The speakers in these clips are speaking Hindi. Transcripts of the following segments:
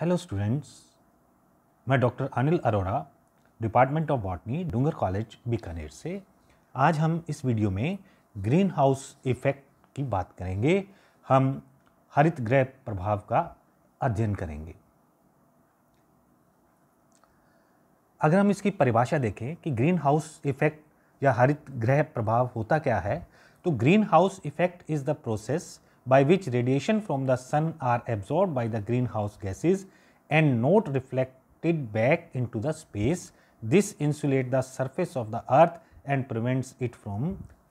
हेलो स्टूडेंट्स मैं doctor Anil Arora department of botany Dungar college Bikaner से आज हम इस वीडियो में ग्रीन हाउस इफेक्ट की बात करेंगे हम हरित गृह प्रभाव का अध्ययन करेंगे अगर हम इसकी परिभाषा देखें कि ग्रीन हाउस इफेक्ट या हरित गृह प्रभाव होता क्या है तो green house effect is the process by which radiation from the sun are absorbed by the greenhouse gases and not reflected back into the space. This insulate the surface of the earth and prevents it from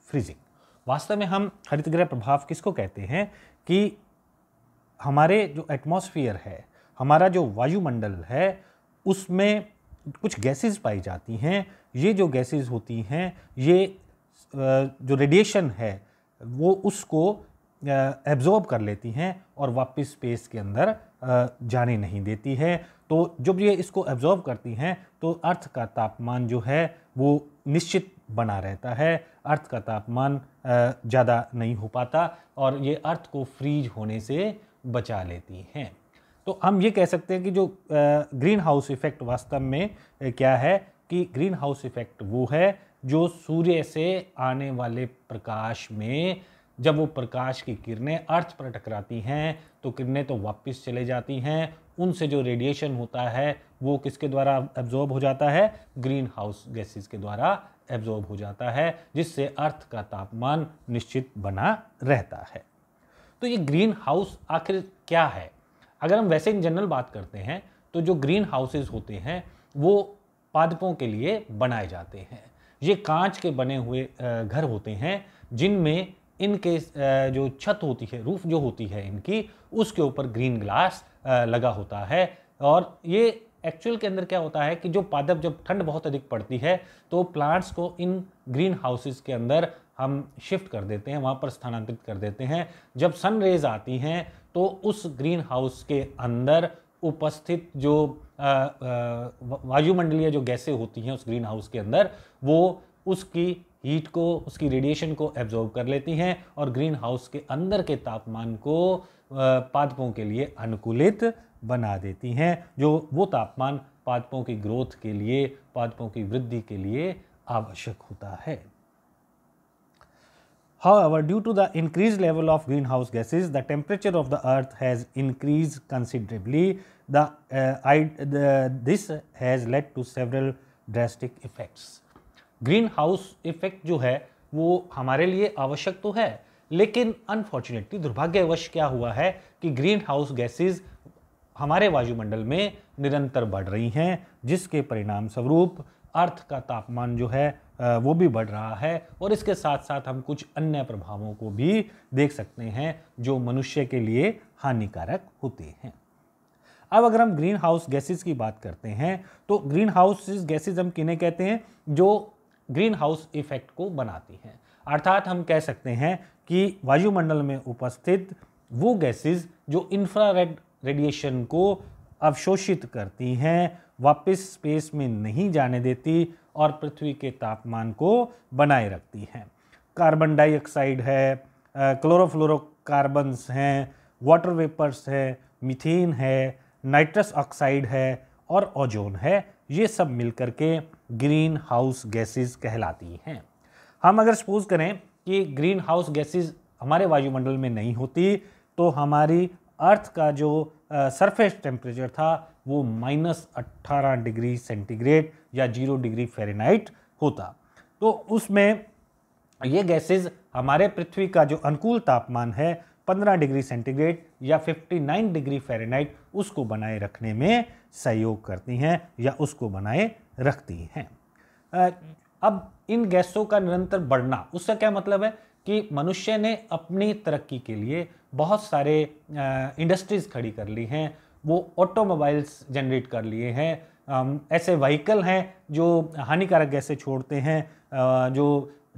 freezing. वास्तव में हम हरितगृह प्रभाव किसको कहते हैं कि हमारे जो एटमॉस्फेयर है हमारा जो वायुमंडल है उसमें कुछ गैसेस पाई जाती हैं ये जो गैसेस होती हैं ये जो रेडिएशन है वो उसको एब्जॉर्ब कर लेती हैं और वापस स्पेस के अंदर जाने नहीं देती है तो जब ये इसको एब्जॉर्ब करती हैं तो अर्थ का तापमान जो है वो निश्चित बना रहता है अर्थ का तापमान ज़्यादा नहीं हो पाता और ये अर्थ को फ्रीज होने से बचा लेती हैं तो हम ये कह सकते हैं कि जो ग्रीन हाउस इफ़ेक्ट वास्तव में क्या है कि ग्रीन हाउस इफ़ेक्ट वो है जो सूर्य से आने वाले प्रकाश में जब वो प्रकाश की किरणें अर्थ पर टकराती हैं तो किरणें तो वापस चले जाती हैं उनसे जो रेडिएशन होता है वो किसके द्वारा एब्जॉर्ब हो जाता है ग्रीन हाउस गैसेज के द्वारा एब्जॉर्ब हो जाता है जिससे अर्थ का तापमान निश्चित बना रहता है तो ये ग्रीन हाउस आखिर क्या है अगर हम वैसे इन जनरल बात करते हैं तो जो ग्रीन हाउसेज होते हैं वो पादपों के लिए बनाए जाते हैं ये कांच के बने हुए घर होते हैं जिनमें इनके जो छत होती है रूफ जो होती है इनकी उसके ऊपर ग्रीन ग्लास लगा होता है और ये एक्चुअल के अंदर क्या होता है कि जो पादप जब ठंड बहुत अधिक पड़ती है तो प्लांट्स को इन ग्रीन हाउसेस के अंदर हम शिफ्ट कर देते हैं वहाँ पर स्थानांतरित कर देते हैं जब सन रेज आती हैं तो उस ग्रीन हाउस के अंदर उपस्थित जो वायुमंडलीय जो गैसें होती हैं उस ग्रीन हाउस के अंदर वो उसकी हीट को उसकी रेडिएशन को एब्जॉर्ब कर लेती हैं और ग्रीन हाउस के अंदर के तापमान को पादपों के लिए अनुकूलित बना देती हैं जो वो तापमान पादपों की ग्रोथ के लिए पादपों की वृद्धि के लिए आवश्यक होता है however due to the increase level of green house gases the temperature of the earth has increase considerably this has led to several drastic effects green house effect जो है वो हमारे लिए आवश्यक तो है लेकिन अनफॉर्चुनेटली दुर्भाग्यवश क्या हुआ है कि ग्रीन हाउस गैसेज हमारे वायुमंडल में निरंतर बढ़ रही हैं जिसके परिणाम स्वरूप अर्थ का तापमान जो है वो भी बढ़ रहा है और इसके साथ साथ हम कुछ अन्य प्रभावों को भी देख सकते हैं जो मनुष्य के लिए हानिकारक होते हैं अब अगर हम ग्रीन हाउस गैसेज की बात करते हैं तो ग्रीन हाउस गैसेज हम किन्हें कहते हैं जो ग्रीन हाउस इफेक्ट को बनाती हैं अर्थात हम कह सकते हैं कि वायुमंडल में उपस्थित वो गैसेस जो इंफ्रारेड रेडिएशन को अवशोषित करती हैं वापस स्पेस में नहीं जाने देती और पृथ्वी के तापमान को बनाए रखती हैं कार्बन डाइऑक्साइड है क्लोरोफ्लोरोकार्बन्स हैं वाटर वेपर्स है मिथेन है नाइट्रस ऑक्साइड है और ओजोन है ये सब मिलकर के ग्रीन हाउस गैसेज कहलाती हैं हम अगर सपोज करें कि ग्रीन हाउस गैसेज हमारे वायुमंडल में नहीं होती तो हमारी अर्थ का जो सरफेस टेम्परेचर था वो माइनस अट्ठारह डिग्री सेंटीग्रेड या जीरो डिग्री फेरेनाइट होता तो उसमें ये गैसेज हमारे पृथ्वी का जो अनुकूल तापमान है 15 डिग्री सेंटीग्रेड या 59 डिग्री फेरेनाइट उसको बनाए रखने में सहयोग करती हैं या उसको बनाए रखती हैं अब इन गैसों का निरंतर बढ़ना उसका क्या मतलब है कि मनुष्य ने अपनी तरक्की के लिए बहुत सारे इंडस्ट्रीज़ खड़ी कर ली हैं वो ऑटोमोबाइल्स जनरेट कर लिए हैं ऐसे व्हीकल हैं जो हानिकारक गैसें छोड़ते हैं जो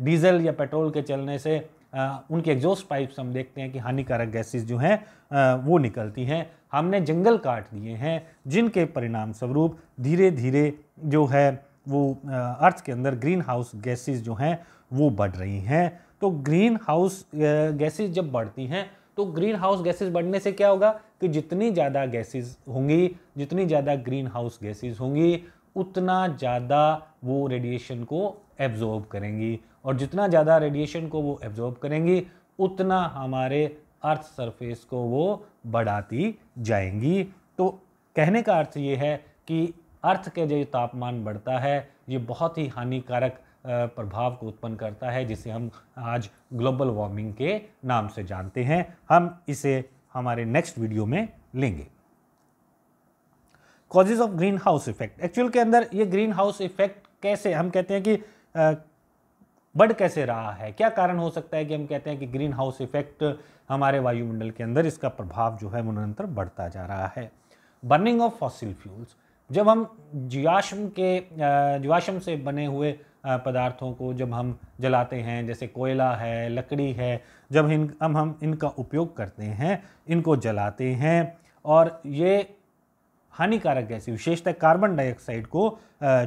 डीजल या पेट्रोल के चलने से उनके एग्जॉस्ट पाइप्स हम देखते हैं कि हानिकारक गैसेस जो हैं वो निकलती हैं हमने जंगल काट दिए हैं जिनके परिणाम स्वरूप धीरे धीरे जो है वो अर्थ के अंदर ग्रीन हाउस गैसेज जो हैं वो बढ़ रही हैं तो ग्रीन हाउस गैसेज जब बढ़ती हैं तो ग्रीन हाउस गैसेज बढ़ने से क्या होगा कि जितनी ज़्यादा गैसेज होंगी जितनी ज़्यादा ग्रीन हाउस गैसेज होंगी उतना ज़्यादा वो रेडिएशन को एब्जॉर्ब करेंगी और जितना ज़्यादा रेडिएशन को वो एब्जॉर्ब करेंगी उतना हमारे अर्थ सरफेस को वो बढ़ाती जाएंगी तो कहने का अर्थ ये है कि अर्थ के जो तापमान बढ़ता है ये बहुत ही हानिकारक प्रभाव को उत्पन्न करता है जिसे हम आज ग्लोबल वार्मिंग के नाम से जानते हैं हम इसे हमारे नेक्स्ट वीडियो में लेंगे causes of green house effect actual के अंदर ये ग्रीन हाउस इफेक्ट कैसे हम कहते हैं कि बढ़ कैसे रहा है क्या कारण हो सकता है कि हम कहते हैं कि ग्रीन हाउस इफेक्ट हमारे वायुमंडल के अंदर इसका प्रभाव जो है निरंतर बढ़ता जा रहा है बर्निंग ऑफ फॉसिल फ्यूल्स जब हम जीवाश्म के जीवाश्म से बने हुए पदार्थों को जब हम जलाते हैं जैसे कोयला है लकड़ी है जब इन हम हम इनका उपयोग करते हैं इनको जलाते हैं और ये हानिकारक गैसें विशेषतः कार्बन डाइऑक्साइड को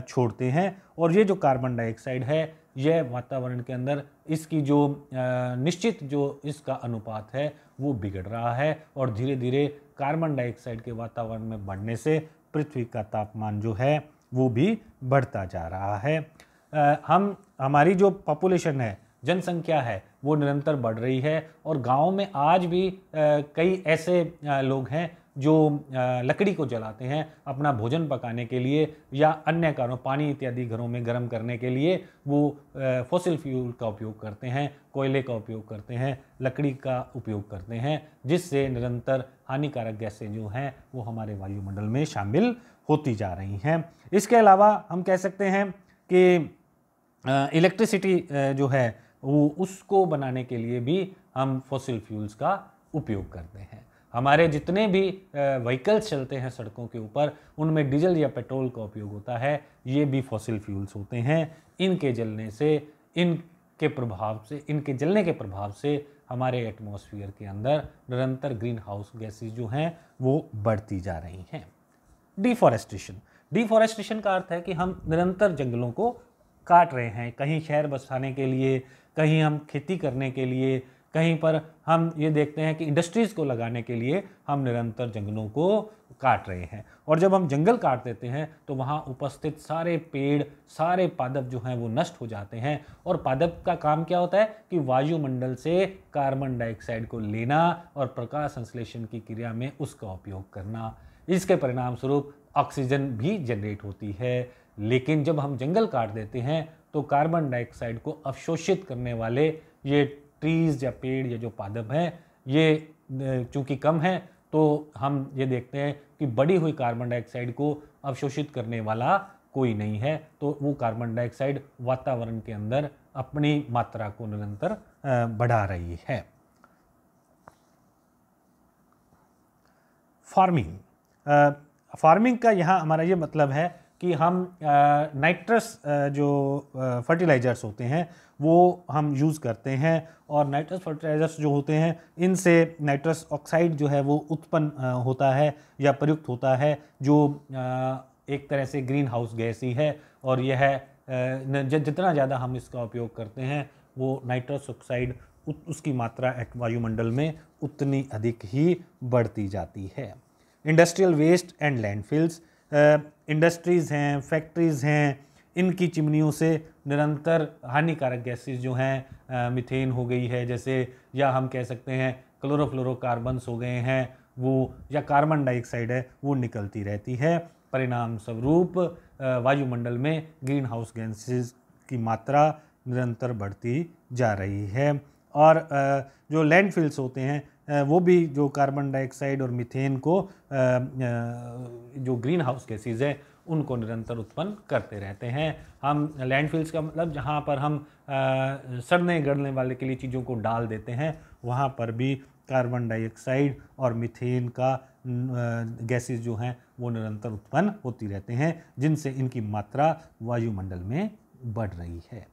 छोड़ते हैं और ये जो कार्बन डाइऑक्साइड है यह वातावरण के अंदर इसकी जो निश्चित जो इसका अनुपात है वो बिगड़ रहा है और धीरे धीरे कार्बन डाइऑक्साइड के वातावरण में बढ़ने से पृथ्वी का तापमान जो है वो भी बढ़ता जा रहा है हम हमारी जो पॉपुलेशन है जनसंख्या है वो निरंतर बढ़ रही है और गाँव में आज भी कई ऐसे लोग हैं जो लकड़ी को जलाते हैं अपना भोजन पकाने के लिए या अन्य कारणों पानी इत्यादि घरों में गर्म करने के लिए वो फॉसिल फ्यूल का उपयोग करते हैं कोयले का उपयोग करते हैं लकड़ी का उपयोग करते हैं जिससे निरंतर हानिकारक गैसें जो हैं वो हमारे वायुमंडल में शामिल होती जा रही हैं इसके अलावा हम कह सकते हैं कि इलेक्ट्रिसिटी जो है वो उसको बनाने के लिए भी हम फॉसिल फ्यूल्स का उपयोग करते हैं हमारे जितने भी व्हीकल्स चलते हैं सड़कों के ऊपर उनमें डीजल या पेट्रोल का उपयोग होता है ये भी फॉसिल फ्यूल्स होते हैं इनके जलने से इनके प्रभाव से इनके जलने के प्रभाव से हमारे एटमॉस्फेयर के अंदर निरंतर ग्रीन हाउस गैसेज जो हैं वो बढ़ती जा रही हैं डिफॉरेस्टेशन डिफॉरेस्टेशन का अर्थ है कि हम निरंतर जंगलों को काट रहे हैं कहीं शहर बसाने के लिए कहीं हम खेती करने के लिए कहीं पर हम ये देखते हैं कि इंडस्ट्रीज़ को लगाने के लिए हम निरंतर जंगलों को काट रहे हैं और जब हम जंगल काट देते हैं तो वहाँ उपस्थित सारे पेड़ सारे पादप जो हैं वो नष्ट हो जाते हैं और पादप का काम क्या होता है कि वायुमंडल से कार्बन डाइऑक्साइड को लेना और प्रकाश संश्लेषण की क्रिया में उसका उपयोग करना इसके परिणाम स्वरूप ऑक्सीजन भी जनरेट होती है लेकिन जब हम जंगल काट देते हैं तो कार्बन डाइऑक्साइड को अवशोषित करने वाले ये ट्रीज़ या पेड़ या जो पादप हैं ये चूंकि कम है तो हम ये देखते हैं कि बढ़ी हुई कार्बन डाइऑक्साइड को अवशोषित करने वाला कोई नहीं है तो वो कार्बन डाइऑक्साइड वातावरण के अंदर अपनी मात्रा को निरंतर बढ़ा रही है फार्मिंग फार्मिंग का यहाँ हमारा ये मतलब है कि हम नाइट्रस जो फर्टिलाइज़र्स होते हैं वो हम यूज़ करते हैं और नाइट्रस फर्टिलाइज़र्स जो होते हैं इनसे नाइट्रस ऑक्साइड जो है वो उत्पन्न होता है या प्रयुक्त होता है जो एक तरह से ग्रीन हाउस गैस ही है और यह जितना ज़्यादा हम इसका उपयोग करते हैं वो नाइट्रस ऑक्साइड उसकी मात्रा वायुमंडल में उतनी अधिक ही बढ़ती जाती है industrial waste and landfills industries हैं फैक्ट्रीज़ हैं इनकी चिमनियों से निरंतर हानिकारक गैसेस जो हैं मिथेन हो गई है जैसे या हम कह सकते हैं क्लोरोफ्लोरोकार्बन्स हो गए हैं वो या कार्बन डाइऑक्साइड है वो निकलती रहती है परिणाम स्वरूप वायुमंडल में ग्रीन हाउस गैसेस की मात्रा निरंतर बढ़ती जा रही है और जो लैंडफिल्स होते हैं वो भी जो कार्बन डाइऑक्साइड और मिथेन को जो ग्रीन हाउस गैसेज है उनको निरंतर उत्पन्न करते रहते हैं हम लैंडफिल्स का मतलब जहाँ पर हम सड़ने गड़ने वाले के लिए चीज़ों को डाल देते हैं वहाँ पर भी कार्बन डाइऑक्साइड और मिथेन का गैसेस जो हैं वो निरंतर उत्पन्न होती रहते हैं जिनसे इनकी मात्रा वायुमंडल में बढ़ रही है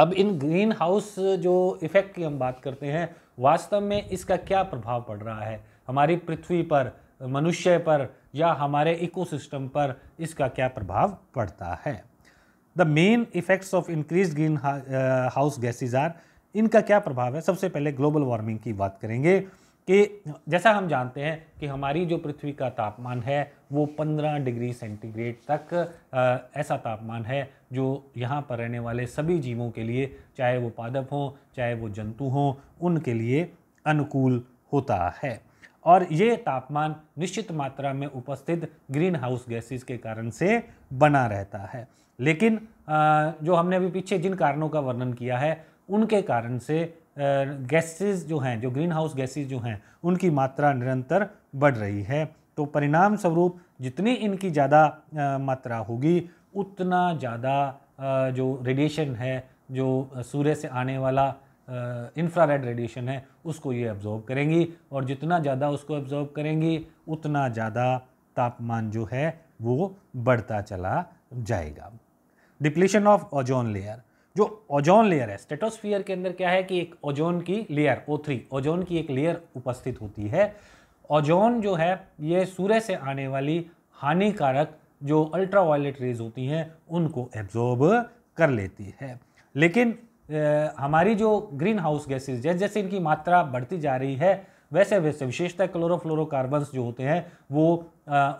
अब इन ग्रीन हाउस जो इफ़ेक्ट की हम बात करते हैं वास्तव में इसका क्या प्रभाव पड़ रहा है हमारी पृथ्वी पर मनुष्य पर या हमारे इकोसिस्टम पर इसका क्या प्रभाव पड़ता है the main effects of increase green house gases are इनका क्या प्रभाव है सबसे पहले ग्लोबल वार्मिंग की बात करेंगे कि जैसा हम जानते हैं कि हमारी जो पृथ्वी का तापमान है वो 15 डिग्री सेंटीग्रेड तक ऐसा तापमान है जो यहाँ पर रहने वाले सभी जीवों के लिए चाहे वो पादप हों चाहे वो जंतु हों उनके लिए अनुकूल होता है और ये तापमान निश्चित मात्रा में उपस्थित ग्रीन हाउस गैसेस के कारण से बना रहता है लेकिन जो हमने अभी पीछे जिन कारणों का वर्णन किया है उनके कारण से गैसेस जो हैं जो ग्रीन हाउस गैसेज जो हैं उनकी मात्रा निरंतर बढ़ रही है तो परिणाम स्वरूप जितनी इनकी ज़्यादा मात्रा होगी उतना ज़्यादा जो रेडिएशन है जो सूर्य से आने वाला इंफ्रारेड रेडिएशन है उसको ये एब्जॉर्ब करेंगी और जितना ज़्यादा उसको ऑब्जॉर्ब करेंगी उतना ज़्यादा तापमान जो है वो बढ़ता चला जाएगा डिप्लीशन ऑफ ओजोन लेयर जो ओजोन लेयर है स्टेटोस्फीयर के अंदर क्या है कि एक ओजोन की लेयर ओ थ्री ओजोन की एक लेयर उपस्थित होती है ओजोन जो है ये सूर्य से आने वाली हानिकारक जो अल्ट्रा वायलेट रेज होती हैं उनको एब्जॉर्ब कर लेती है लेकिन हमारी जो ग्रीन हाउस गैसेज जैसे जैसे इनकी मात्रा बढ़ती जा रही है वैसे वैसे विशेषतः क्लोरोफ्लोरोकार्बन्स जो होते हैं वो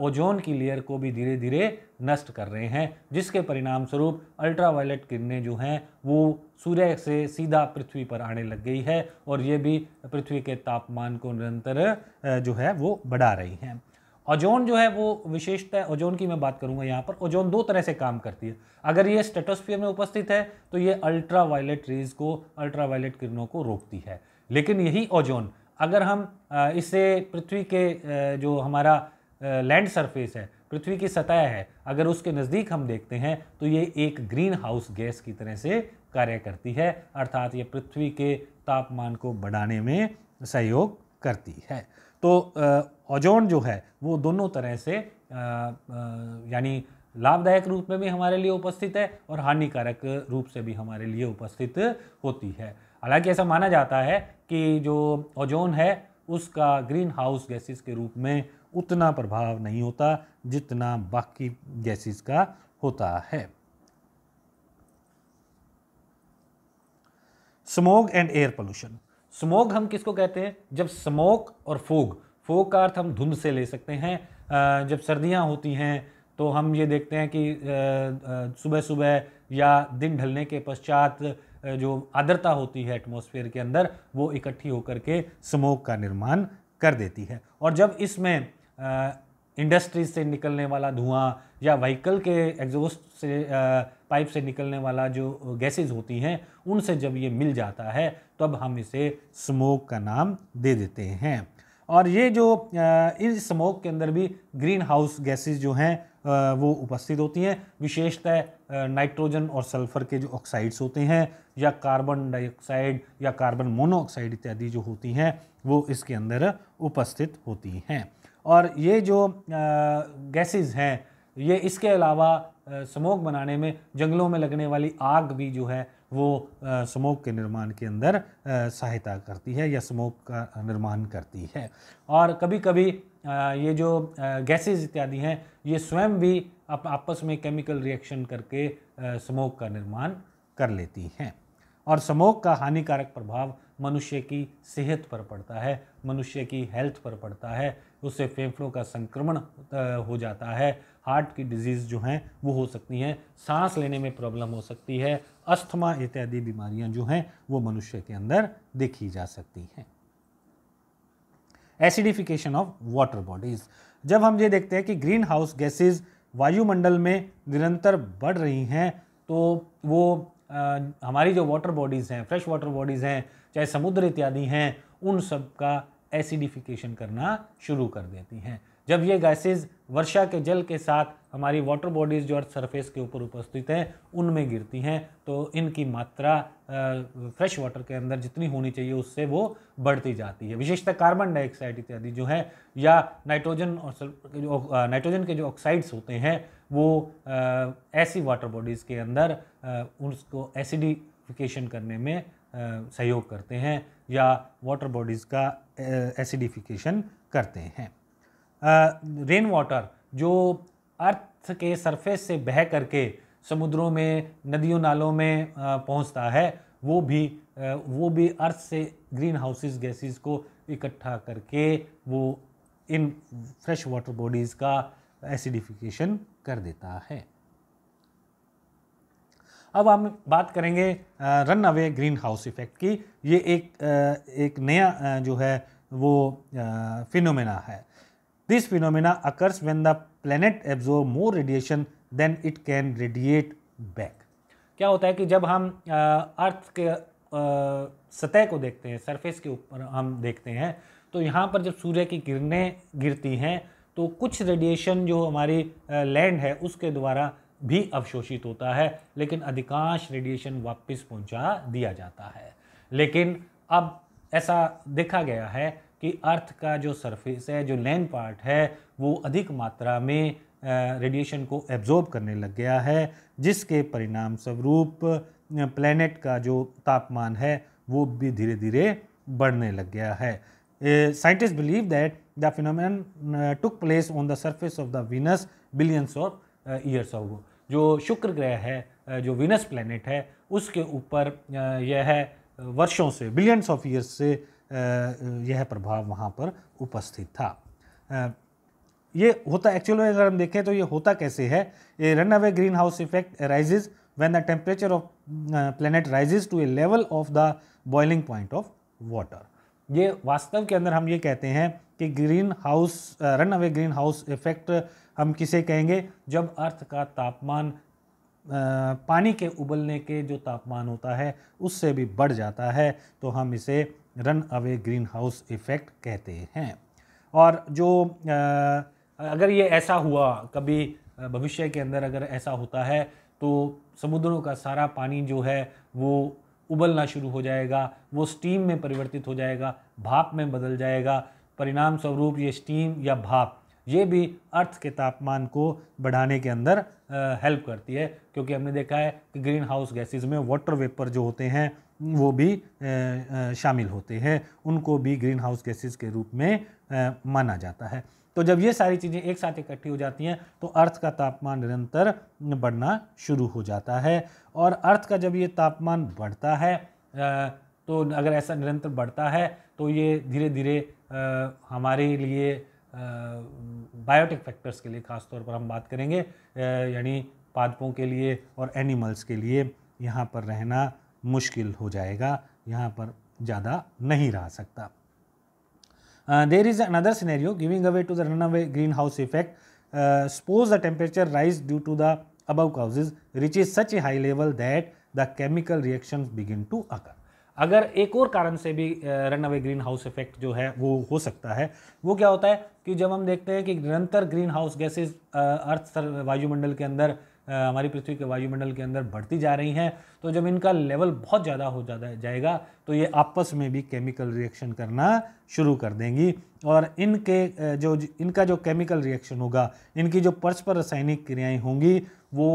ओजोन की लेयर को भी धीरे धीरे नष्ट कर रहे हैं जिसके परिणाम स्वरूप अल्ट्रावायलेट किरणें जो हैं वो सूर्य से सीधा पृथ्वी पर आने लग गई है और ये भी पृथ्वी के तापमान को निरंतर जो है वो बढ़ा रही हैं ओजोन जो है वो विशेषता है ओजोन की मैं बात करूंगा यहाँ पर ओजोन दो तरह से काम करती है अगर ये स्टेटोस्फियर में उपस्थित है तो ये अल्ट्रा वायलेट रेज को अल्ट्रा वायलेट किरणों को रोकती है लेकिन यही ओजोन अगर हम इसे पृथ्वी के जो हमारा लैंड सरफेस है पृथ्वी की सतह है अगर उसके नज़दीक हम देखते हैं तो ये एक ग्रीन हाउस गैस की तरह से कार्य करती है अर्थात ये पृथ्वी के तापमान को बढ़ाने में सहयोग करती है तो ओजोन जो है वो दोनों तरह से यानी लाभदायक रूप में भी हमारे लिए उपस्थित है और हानिकारक रूप से भी हमारे लिए उपस्थित होती है हालांकि ऐसा माना जाता है कि जो ओजोन है उसका ग्रीन हाउस गैसेस के रूप में उतना प्रभाव नहीं होता जितना बाकी गैसेस का होता है smog and air pollution smoke हम किसको कहते हैं जब स्मोक और फोग फोग का अर्थ हम धुंध से ले सकते हैं जब सर्दियाँ होती हैं तो हम ये देखते हैं कि सुबह सुबह या दिन ढलने के पश्चात जो आर्द्रता होती है एटमॉस्फेयर के अंदर वो इकट्ठी होकर के स्मोक का निर्माण कर देती है और जब इसमें इंडस्ट्रीज से निकलने वाला धुआं या व्हीकल के एग्जॉस्ट से पाइप से निकलने वाला जो गैसेज होती हैं उनसे जब ये मिल जाता है तब हम इसे स्मोक का नाम दे देते हैं और ये जो इस स्मोक के अंदर भी ग्रीन हाउस गैसेज जो हैं वो उपस्थित होती हैं विशेषतः नाइट्रोजन और सल्फर के जो ऑक्साइड्स होते हैं या कार्बन डाइऑक्साइड या कार्बन मोनोऑक्साइड इत्यादि जो होती हैं वो इसके अंदर उपस्थित होती हैं और ये जो गैसेज हैं ये इसके अलावा स्मोक बनाने में जंगलों में लगने वाली आग भी जो है वो स्मोक के निर्माण के अंदर सहायता करती है या स्मोक का निर्माण करती है और कभी कभी ये जो गैसेस इत्यादि हैं ये स्वयं भी आप, आपस में केमिकल रिएक्शन करके स्मोक का निर्माण कर लेती हैं और स्मोक का हानिकारक प्रभाव मनुष्य की सेहत पर पड़ता है मनुष्य की हेल्थ पर पड़ता है उससे फेफड़ों का संक्रमण हो जाता है हार्ट की डिजीज़ जो हैं वो हो सकती हैं सांस लेने में प्रॉब्लम हो सकती है अस्थमा इत्यादि बीमारियां जो हैं वो मनुष्य के अंदर देखी जा सकती हैं एसिडिफिकेशन ऑफ वाटर बॉडीज़ जब हम ये देखते हैं कि ग्रीन हाउस गैसेज वायुमंडल में निरंतर बढ़ रही हैं तो वो आ, हमारी जो वाटर बॉडीज़ हैं फ्रेश वाटर बॉडीज़ हैं चाहे समुद्र इत्यादि हैं उन सब का एसिडिफिकेशन करना शुरू कर देती हैं जब ये गैसेज वर्षा के जल के साथ हमारी वाटर बॉडीज़ जो अर्थ सरफेस के ऊपर उपस्थित हैं उनमें गिरती हैं तो इनकी मात्रा फ्रेश वाटर के अंदर जितनी होनी चाहिए उससे वो बढ़ती जाती है विशेषतः कार्बन डाइऑक्साइड इत्यादि जो है या नाइट्रोजन और नाइट्रोजन के जो ऑक्साइड्स होते हैं वो ऐसी वाटर बॉडीज़ के अंदर उसको एसिडिफिकेशन करने में सहयोग करते हैं या वाटर बॉडीज़ का एसिडिफिकेशन करते हैं रेन वाटर जो अर्थ के सरफेस से बह करके समुद्रों में नदियों नालों में पहुंचता है वो भी वो भी अर्थ से ग्रीन हाउसेज गैसेस को इकट्ठा करके वो इन फ्रेश वाटर बॉडीज़ का एसिडिफिकेशन कर देता है अब हम बात करेंगे run away green house effect की ये एक एक नया जो है वो फिनोमेना है this phenomena occurs when the planet absorb more radiation than it can radiate back क्या होता है कि जब हम अर्थ के सतह को देखते हैं सरफेस के ऊपर हम देखते हैं तो यहाँ पर जब सूर्य की किरणें गिरती हैं तो कुछ रेडिएशन जो हमारी लैंड है उसके द्वारा भी अवशोषित होता है लेकिन अधिकांश रेडिएशन वापस पहुँचा दिया जाता है लेकिन अब ऐसा देखा गया है कि अर्थ का जो सरफेस है जो लैंड पार्ट है वो अधिक मात्रा में रेडिएशन को एब्जॉर्ब करने लग गया है जिसके परिणाम स्वरूप प्लैनेट का जो तापमान है वो भी धीरे धीरे बढ़ने लग गया है scientist believe that the phenomenon took place on the surface of the Venus billions of years of जो शुक्र ग्रह है जो वीनस प्लैनेट है उसके ऊपर यह है वर्षों से बिलियंस ऑफ ईयर्स से यह प्रभाव वहाँ पर उपस्थित था ये होता एक्चुअल में अगर हम देखें तो ये होता कैसे है ये run away green house effect rises when the temperature of planet rises to a level of the boiling point of water ये वास्तव के अंदर हम ये कहते हैं कि green house run away green house effect हम किसे कहेंगे जब अर्थ का तापमान पानी के उबलने के जो तापमान होता है उससे भी बढ़ जाता है तो हम इसे run away green house effect कहते हैं और जो अगर ये ऐसा हुआ कभी भविष्य के अंदर अगर ऐसा होता है तो समुद्रों का सारा पानी जो है वो उबलना शुरू हो जाएगा वो स्टीम में परिवर्तित हो जाएगा भाप में बदल जाएगा परिणाम स्वरूप ये स्टीम या भाप ये भी अर्थ के तापमान को बढ़ाने के अंदर हेल्प करती है क्योंकि हमने देखा है कि ग्रीन हाउस गैसेज में वाटर वेपर जो होते हैं वो भी शामिल होते हैं उनको भी ग्रीन हाउस गैसेज के रूप में माना जाता है तो जब ये सारी चीज़ें एक साथ इकट्ठी हो जाती हैं तो अर्थ का तापमान निरंतर बढ़ना शुरू हो जाता है और अर्थ का जब ये तापमान बढ़ता है तो अगर ऐसा निरंतर बढ़ता है तो ये धीरे धीरे हमारे लिए बायोटिक फैक्टर्स के लिए ख़ास तौर पर हम बात करेंगे यानी पादपों के लिए और एनिमल्स के लिए यहाँ पर रहना मुश्किल हो जाएगा यहाँ पर ज़्यादा नहीं रह सकता there is another scenario giving away to the run away green house effect the temperature rise due to the above causes reach is such a high level that the chemical reaction begin to occur अगर एक और कारण से भी run away green house effect जो है वो हो सकता है वो क्या होता है कि जब हम देखते हैं कि निरंतर ग्रीन हाउस गैसेज अर्थ वायुमंडल के अंदर uh, हमारी पृथ्वी के वायुमंडल के अंदर बढ़ती जा रही हैं तो जब इनका लेवल बहुत ज़्यादा हो है जाएगा तो ये आपस में भी केमिकल रिएक्शन करना शुरू कर देंगी और इनके जो इनका जो केमिकल रिएक्शन होगा इनकी जो परस्पर रासायनिक क्रियाएँ होंगी वो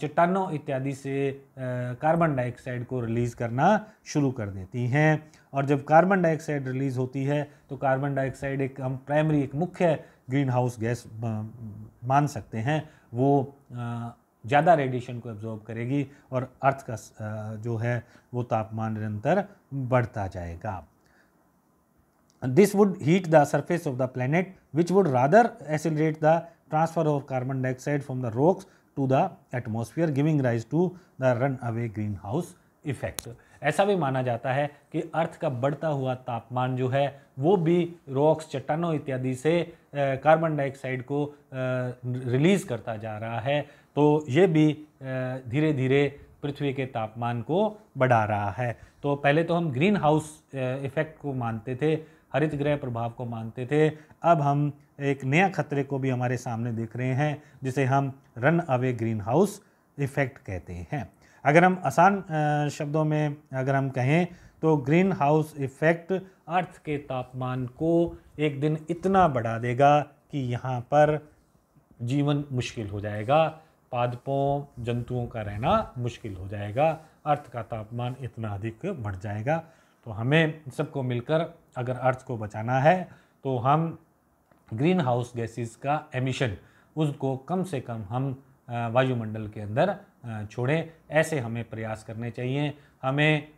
चट्टानों इत्यादि से कार्बन डाइऑक्साइड को रिलीज़ करना शुरू कर देती हैं और जब कार्बन डाइऑक्साइड रिलीज़ होती है तो कार्बन डाइऑक्साइड एक हम प्राइमरी एक मुख्य ग्रीन हाउस गैस मान सकते हैं वो ज़्यादा रेडिएशन को एब्जॉर्ब करेगी और अर्थ का जो है वो तापमान निरंतर बढ़ता जाएगा this would heat the surface of the planet which would rather accelerate the transfer of carbon dioxide from the rocks to the atmosphere giving rise to the run away green house effect ऐसा भी माना जाता है कि अर्थ का बढ़ता हुआ तापमान जो है वो भी रॉक्स चट्टानों इत्यादि से कार्बन डाइऑक्साइड को रिलीज करता जा रहा है तो ये भी धीरे धीरे पृथ्वी के तापमान को बढ़ा रहा है तो पहले तो हम ग्रीन हाउस इफ़ेक्ट को मानते थे हरित ग्रह प्रभाव को मानते थे अब हम एक नया खतरे को भी हमारे सामने देख रहे हैं जिसे हम run away green house effect कहते हैं अगर हम आसान शब्दों में अगर हम कहें तो ग्रीन हाउस इफ़ेक्ट अर्थ के तापमान को एक दिन इतना बढ़ा देगा कि यहाँ पर जीवन मुश्किल हो जाएगा पादपों जंतुओं का रहना मुश्किल हो जाएगा अर्थ का तापमान इतना अधिक बढ़ जाएगा तो हमें सबको मिलकर अगर अर्थ को बचाना है तो हम ग्रीन हाउस गैसेस का एमिशन उसको कम से कम हम वायुमंडल के अंदर छोड़ें ऐसे हमें प्रयास करने चाहिए हमें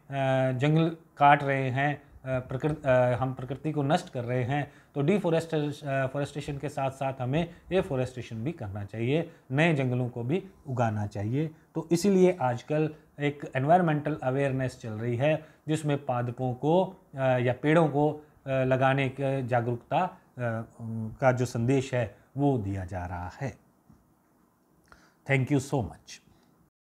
जंगल काट रहे हैं प्रकृति हम प्रकृति को नष्ट कर रहे हैं तो फॉरेस्टेशन के साथ साथ हमें एफोरेस्टेशन भी करना चाहिए नए जंगलों को भी उगाना चाहिए तो इसीलिए आजकल एक एनवायरमेंटल अवेयरनेस चल रही है जिसमें पादपों को या पेड़ों को लगाने के जागरूकता का जो संदेश है वो दिया जा रहा है थैंक यू सो मच